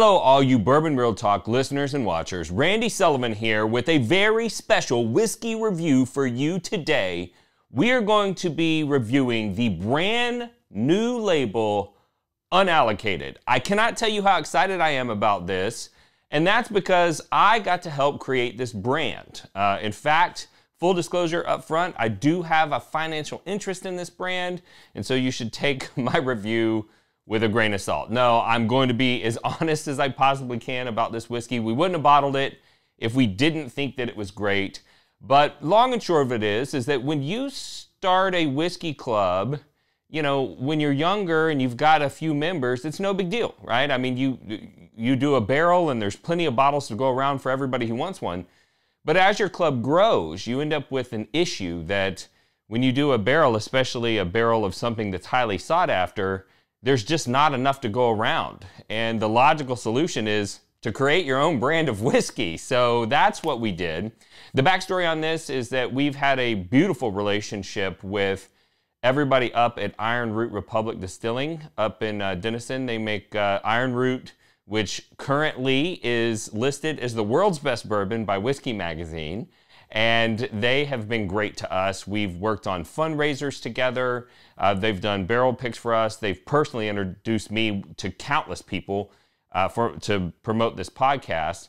Hello, all you Bourbon Real Talk listeners and watchers. Randy Sullivan here with a very special whiskey review for you today. We are going to be reviewing the brand new label Unallocated. I cannot tell you how excited I am about this, and that's because I got to help create this brand. Uh, in fact, Full disclosure up front, I do have a financial interest in this brand, and so you should take my review with a grain of salt. No, I'm going to be as honest as I possibly can about this whiskey. We wouldn't have bottled it if we didn't think that it was great. But long and short of it is, is that when you start a whiskey club, you know, when you're younger and you've got a few members, it's no big deal, right? I mean, you you do a barrel and there's plenty of bottles to go around for everybody who wants one. But as your club grows, you end up with an issue that when you do a barrel, especially a barrel of something that's highly sought after, there's just not enough to go around. And the logical solution is to create your own brand of whiskey. So that's what we did. The backstory on this is that we've had a beautiful relationship with everybody up at Iron Root Republic Distilling up in uh, Denison. They make uh, Iron Root, which currently is listed as the world's best bourbon by Whiskey Magazine and they have been great to us. We've worked on fundraisers together. Uh, they've done barrel picks for us. They've personally introduced me to countless people uh, for to promote this podcast.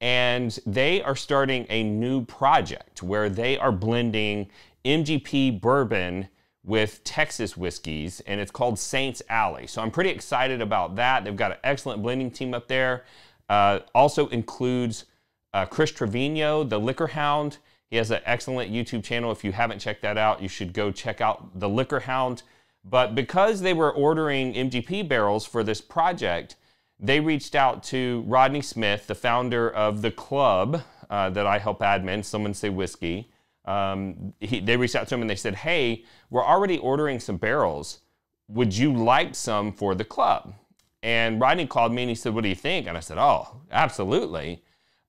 And they are starting a new project where they are blending MGP bourbon with Texas whiskeys, and it's called Saints Alley. So I'm pretty excited about that. They've got an excellent blending team up there. Uh, also includes uh, Chris Trevino, the Liquor Hound, he has an excellent YouTube channel. If you haven't checked that out, you should go check out the Liquor Hound. But because they were ordering MGP barrels for this project, they reached out to Rodney Smith, the founder of the club uh, that I help admin, someone say whiskey. Um, he, they reached out to him and they said, Hey, we're already ordering some barrels. Would you like some for the club? And Rodney called me and he said, What do you think? And I said, Oh, absolutely.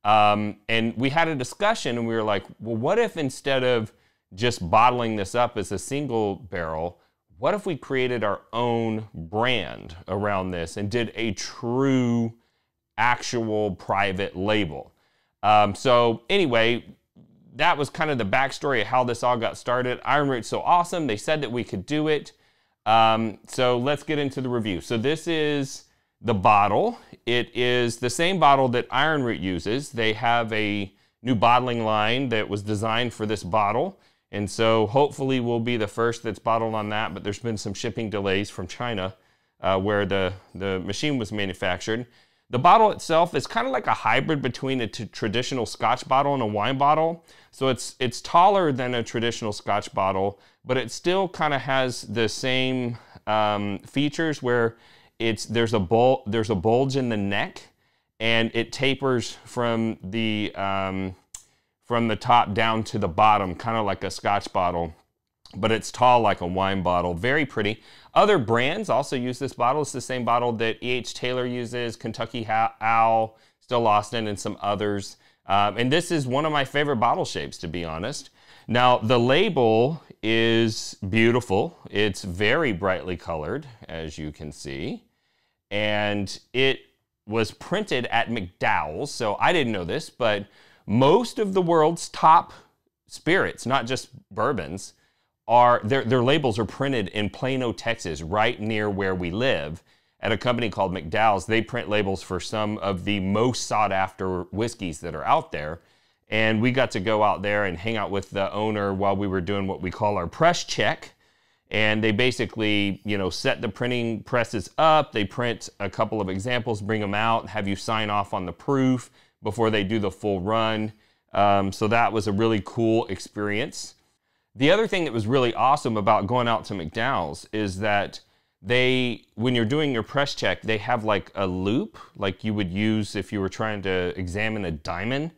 Um, and we had a discussion and we were like, well, what if instead of just bottling this up as a single barrel, what if we created our own brand around this and did a true, actual private label? Um, so, anyway, that was kind of the backstory of how this all got started. Iron Root's so awesome. They said that we could do it. Um, so, let's get into the review. So, this is the bottle. It is the same bottle that Ironroot uses. They have a new bottling line that was designed for this bottle. And so hopefully we'll be the first that's bottled on that, but there's been some shipping delays from China uh, where the, the machine was manufactured. The bottle itself is kind of like a hybrid between a traditional scotch bottle and a wine bottle. So it's, it's taller than a traditional scotch bottle, but it still kind of has the same um, features where it's there's a bul- there's a bulge in the neck, and it tapers from the um, from the top down to the bottom, kind of like a Scotch bottle, but it's tall like a wine bottle. Very pretty. Other brands also use this bottle. It's the same bottle that E.H. Taylor uses, Kentucky Owl, Still Austin, and some others. Um, and this is one of my favorite bottle shapes, to be honest. Now, the label is beautiful. It's very brightly colored, as you can see and it was printed at McDowell's. So I didn't know this, but most of the world's top spirits, not just bourbons, are their, their labels are printed in Plano, Texas, right near where we live at a company called McDowell's. They print labels for some of the most sought after whiskeys that are out there. And we got to go out there and hang out with the owner while we were doing what we call our press check and they basically you know set the printing presses up they print a couple of examples bring them out have you sign off on the proof before they do the full run um, so that was a really cool experience the other thing that was really awesome about going out to mcdowell's is that they when you're doing your press check they have like a loop like you would use if you were trying to examine a diamond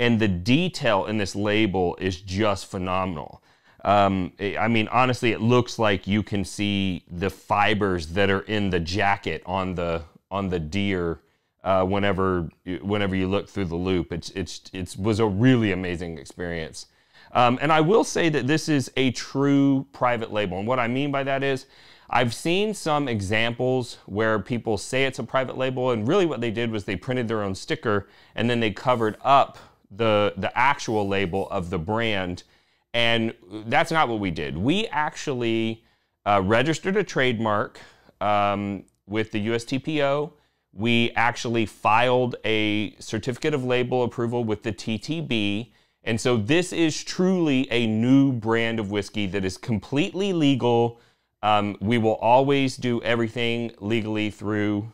and the detail in this label is just phenomenal um, I mean, honestly, it looks like you can see the fibers that are in the jacket on the on the deer uh, whenever whenever you look through the loop. It's it's it was a really amazing experience. Um, and I will say that this is a true private label. And what I mean by that is, I've seen some examples where people say it's a private label, and really what they did was they printed their own sticker and then they covered up the the actual label of the brand and that's not what we did. We actually uh, registered a trademark um, with the USTPO. We actually filed a certificate of label approval with the TTB. And so this is truly a new brand of whiskey that is completely legal. Um, we will always do everything legally through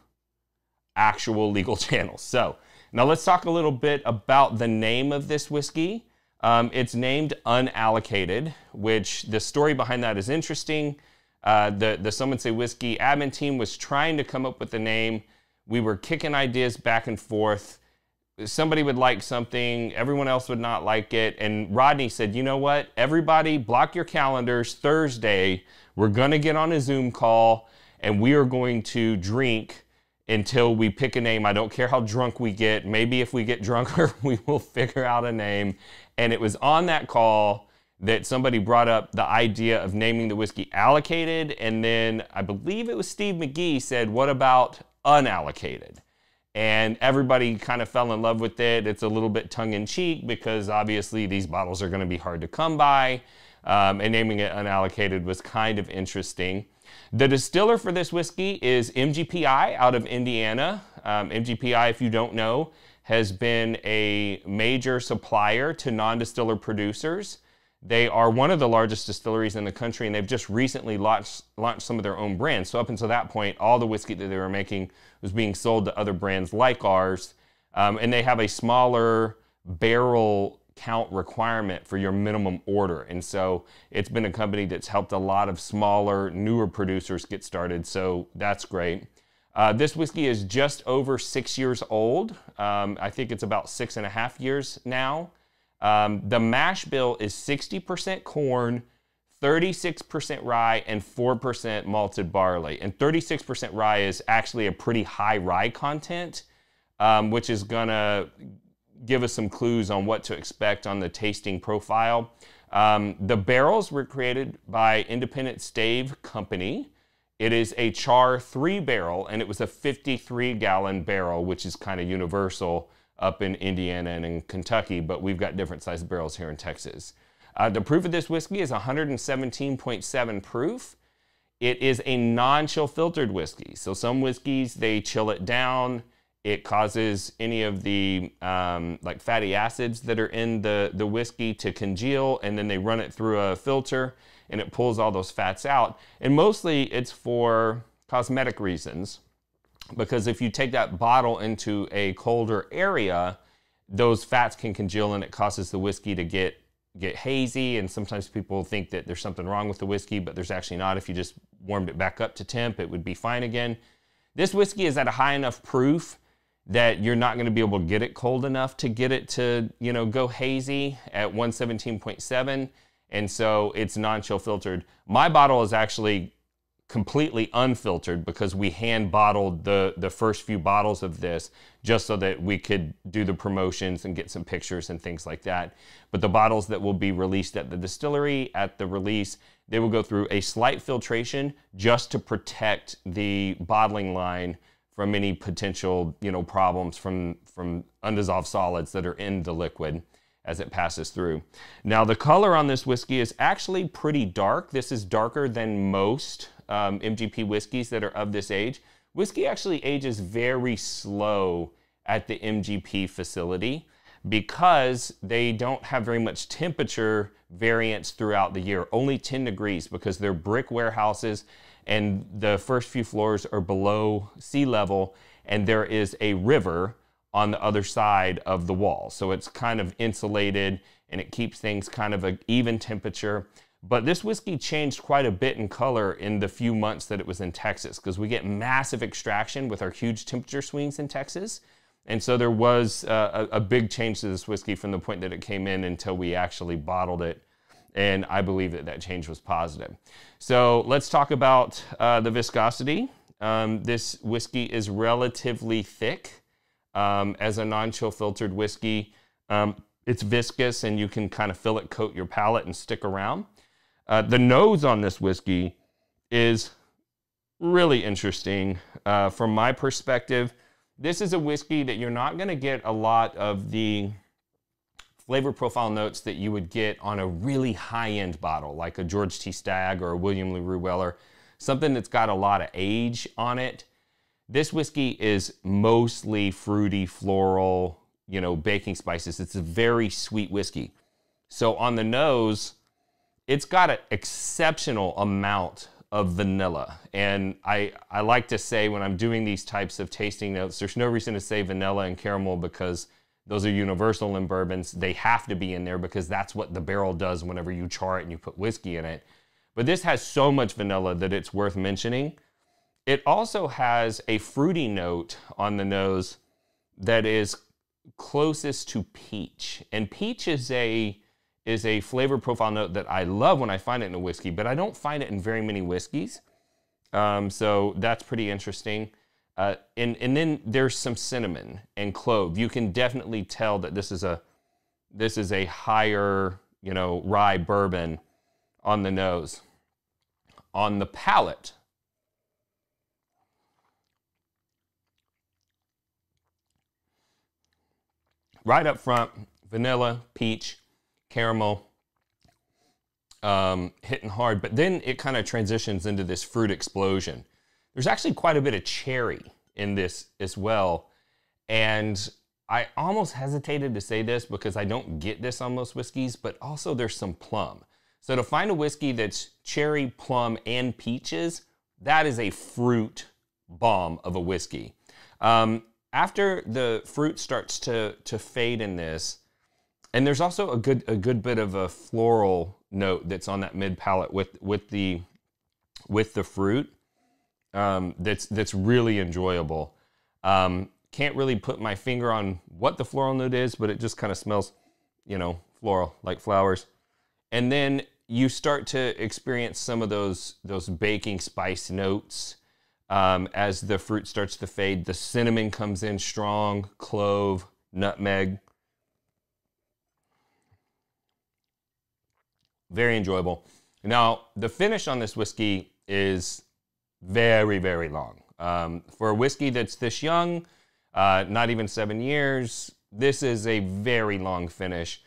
actual legal channels. So now let's talk a little bit about the name of this whiskey. Um, it's named unallocated, which the story behind that is interesting. Uh, the, the Someone Say Whiskey admin team was trying to come up with a name. We were kicking ideas back and forth. Somebody would like something, everyone else would not like it. And Rodney said, You know what? Everybody, block your calendars. Thursday, we're going to get on a Zoom call and we are going to drink until we pick a name. I don't care how drunk we get. Maybe if we get drunker, we will figure out a name. And it was on that call that somebody brought up the idea of naming the whiskey allocated. And then I believe it was Steve McGee said, What about unallocated? And everybody kind of fell in love with it. It's a little bit tongue in cheek because obviously these bottles are going to be hard to come by. Um, and naming it unallocated was kind of interesting. The distiller for this whiskey is MGPI out of Indiana. Um, MGPI, if you don't know, has been a major supplier to non distiller producers. They are one of the largest distilleries in the country, and they've just recently launched, launched some of their own brands. So, up until that point, all the whiskey that they were making was being sold to other brands like ours. Um, and they have a smaller barrel count requirement for your minimum order. And so it's been a company that's helped a lot of smaller, newer producers get started. So that's great. Uh, this whiskey is just over six years old. Um, I think it's about six and a half years now. Um, the mash bill is 60% corn, 36% rye, and 4% malted barley. And 36% rye is actually a pretty high rye content, um, which is gonna give us some clues on what to expect on the tasting profile. Um, the barrels were created by Independent Stave Company. It is a char three barrel, and it was a 53 gallon barrel, which is kind of universal up in Indiana and in Kentucky, but we've got different sized barrels here in Texas. Uh, the proof of this whiskey is 117.7 proof. It is a non chill filtered whiskey. So, some whiskeys, they chill it down it causes any of the um, like fatty acids that are in the, the whiskey to congeal and then they run it through a filter and it pulls all those fats out. And mostly it's for cosmetic reasons because if you take that bottle into a colder area, those fats can congeal and it causes the whiskey to get get hazy and sometimes people think that there's something wrong with the whiskey but there's actually not if you just warmed it back up to temp it would be fine again this whiskey is at a high enough proof that you're not going to be able to get it cold enough to get it to, you know, go hazy at 117.7. And so it's non-chill filtered. My bottle is actually completely unfiltered because we hand bottled the, the first few bottles of this just so that we could do the promotions and get some pictures and things like that. But the bottles that will be released at the distillery at the release, they will go through a slight filtration just to protect the bottling line from any potential you know problems from from undissolved solids that are in the liquid as it passes through. Now the color on this whiskey is actually pretty dark. This is darker than most um, MGP whiskeys that are of this age. Whiskey actually ages very slow at the MGP facility because they don't have very much temperature variance throughout the year, only 10 degrees because they're brick warehouses and the first few floors are below sea level and there is a river on the other side of the wall. So it's kind of insulated and it keeps things kind of an even temperature. But this whiskey changed quite a bit in color in the few months that it was in Texas because we get massive extraction with our huge temperature swings in Texas. And so there was uh, a, a, big change to this whiskey from the point that it came in until we actually bottled it. And I believe that that change was positive. So let's talk about uh, the viscosity. Um, this whiskey is relatively thick um, as a non chill filtered whiskey. Um, it's viscous and you can kind of fill it coat your palate and stick around. Uh, the nose on this whiskey is really interesting uh, from my perspective this is a whiskey that you're not going to get a lot of the flavor profile notes that you would get on a really high-end bottle, like a George T. Stagg or a William LaRue Weller, something that's got a lot of age on it. This whiskey is mostly fruity, floral, you know, baking spices. It's a very sweet whiskey. So on the nose, it's got an exceptional amount of vanilla. And I, I like to say when I'm doing these types of tasting notes, there's no reason to say vanilla and caramel because those are universal in bourbons. They have to be in there because that's what the barrel does whenever you char it and you put whiskey in it. But this has so much vanilla that it's worth mentioning. It also has a fruity note on the nose that is closest to peach. And peach is a is a flavor profile note that I love when I find it in a whiskey, but I don't find it in very many whiskeys. Um, so that's pretty interesting. Uh, and, and then there's some cinnamon and clove. You can definitely tell that this is a this is a higher, you know, rye bourbon on the nose. On the palate, right up front, vanilla, peach, caramel, um, hitting hard, but then it kind of transitions into this fruit explosion. There's actually quite a bit of cherry in this as well. And I almost hesitated to say this because I don't get this on most whiskeys, but also there's some plum. So to find a whiskey that's cherry, plum, and peaches, that is a fruit bomb of a whiskey. Um, after the fruit starts to, to fade in this, and there's also a good a good bit of a floral note that's on that mid palate with with the with the fruit um, that's that's really enjoyable. Um, can't really put my finger on what the floral note is, but it just kind of smells, you know, floral like flowers. And then you start to experience some of those those baking spice notes um, as the fruit starts to fade. The cinnamon comes in strong, clove, nutmeg. Very enjoyable. Now, the finish on this whiskey is very, very long. Um, for a whiskey that's this young, uh, not even seven years, this is a very long finish.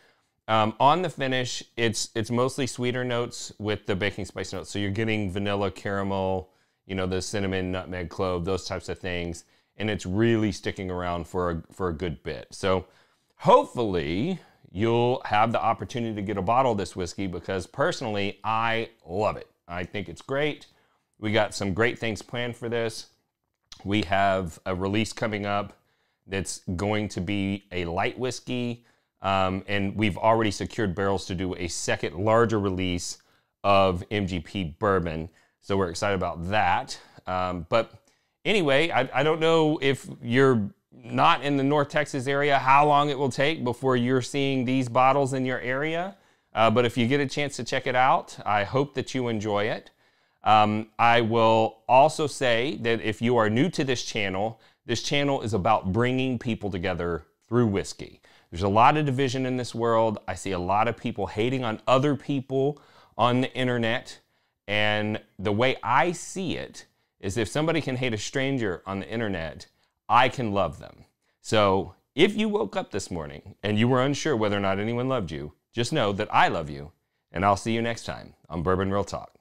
Um, on the finish, it's it's mostly sweeter notes with the baking spice notes. So you're getting vanilla, caramel, you know, the cinnamon, nutmeg, clove, those types of things, and it's really sticking around for a, for a good bit. So hopefully you'll have the opportunity to get a bottle of this whiskey because personally, I love it. I think it's great. We got some great things planned for this. We have a release coming up that's going to be a light whiskey. Um, and we've already secured barrels to do a second larger release of MGP bourbon. So we're excited about that. Um, but anyway, I, I, don't know if you're not in the North Texas area, how long it will take before you're seeing these bottles in your area. Uh, but if you get a chance to check it out, I hope that you enjoy it. Um, I will also say that if you are new to this channel, this channel is about bringing people together through whiskey. There's a lot of division in this world. I see a lot of people hating on other people on the internet. And the way I see it is if somebody can hate a stranger on the internet, I can love them. So if you woke up this morning and you were unsure whether or not anyone loved you, just know that I love you, and I'll see you next time on Bourbon Real Talk.